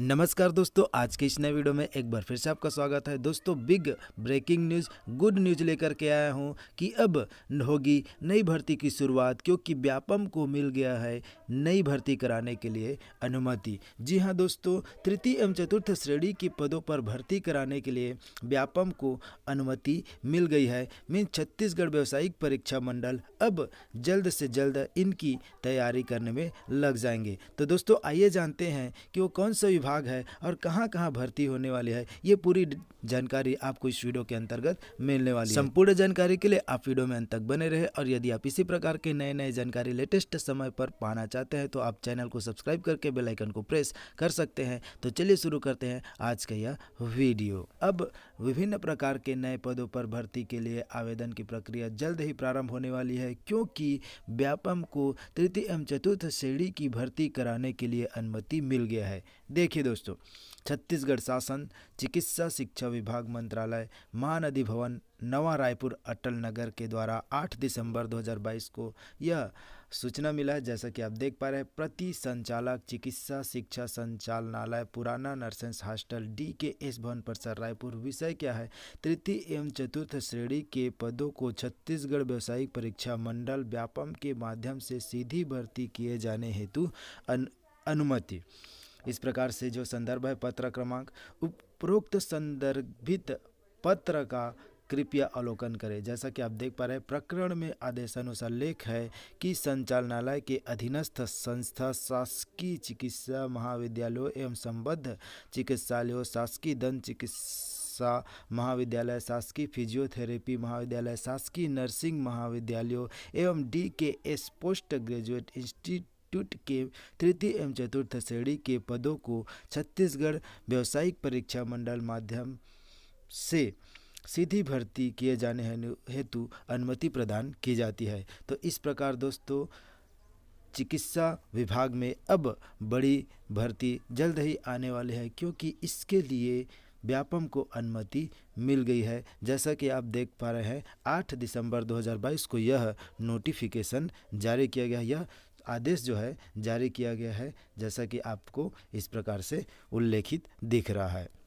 नमस्कार दोस्तों आज के इस नए वीडियो में एक बार फिर से आपका स्वागत है दोस्तों big breaking news good news लेकर के आया हूँ कि अब होगी नई भर्ती की शुरुआत क्योंकि व्यापम को मिल गया है नई भर्ती कराने के लिए अनुमति जी हाँ दोस्तों तृतीय एवं चतुर्थ श्रेणी के पदों पर भर्ती कराने के लिए व्यापम को अनुमति मिल गई है मीन छत्तीसगढ़ व्यावसायिक परीक्षा मंडल अब जल्द से जल्द इनकी तैयारी करने में लग जाएंगे तो दोस्तों आइए जानते हैं कि वो कौन सा विभाग है और कहाँ कहाँ भर्ती होने वाली है ये पूरी जानकारी आपको इस वीडियो के अंतर्गत मिलने वाली संपूर्ण जानकारी के लिए आप वीडियो में अंत तक बने रहे और यदि आप इसी प्रकार के नए नए जानकारी लेटेस्ट समय पर पाना चाहते हैं तो आप चैनल को सब्सक्राइब करके बेलाइकन को प्रेस कर सकते हैं तो चलिए शुरू करते हैं आज का यह वीडियो अब विभिन्न प्रकार के नए पदों पर भर्ती के लिए आवेदन की प्रक्रिया जल्द ही प्रारंभ होने वाली है क्योंकि व्यापम को तृतीय एवं चतुर्थ श्रेणी की भर्ती कराने के लिए अनुमति मिल गया है देख देखिए दोस्तों छत्तीसगढ़ शासन चिकित्सा शिक्षा विभाग मंत्रालय महानदी भवन नवा रायपुर अटल नगर के द्वारा 8 दिसंबर 2022 को यह सूचना मिला है जैसा कि आप देख पा रहे हैं प्रति संचालक चिकित्सा शिक्षा संचालनालय पुराना nurses hostel D K S भवन परिसर रायपुर विषय क्या है तृतीय एवं चतुर्थ श्रेणी के पदों को छत्तीसगढ़ व्यावसायिक परीक्षा मंडल व्यापम के माध्यम से सीधी भर्ती किए जाने हेतु अनुमति इस प्रकार से जो संदर्भ है पत्र क्रमांक उपरोक्त संदर्भित पत्र का कृपया अवलोकन करें जैसा कि आप देख पा रहे हैं प्रकरण में आदेशानुसार लेख है कि संचालनालय के अधीनस्थ संस्था शासकीय चिकित्सा महाविद्यालयों एवं संबद्ध चिकित्सालयों शासकीय दंत चिकित्सा महाविद्यालय शासकीय फिजियोथेरेपी महाविद्यालय शासकीय नर्सिंग महाविद्यालयों एवं D K S post graduate institute institute के तृतीय एवं चतुर्थ श्रेणी के पदों को छत्तीसगढ़ व्यावसायिक परीक्षा मंडल माध्यम से सीधी भर्ती किए जाने हेतु अनुमति प्रदान की जाती है तो इस प्रकार दोस्तों चिकित्सा विभाग में अब बड़ी भर्ती जल्द ही आने वाली है क्योंकि इसके लिए व्यापम को अनुमति मिल गई है जैसा कि आप देख पा रहे हैं 8 दिसंबर 2022 को यह नोटिफिकेशन जारी किया गया यह आदेश जो है जारी किया गया है जैसा कि आपको इस प्रकार से उल्लेखित दिख रहा है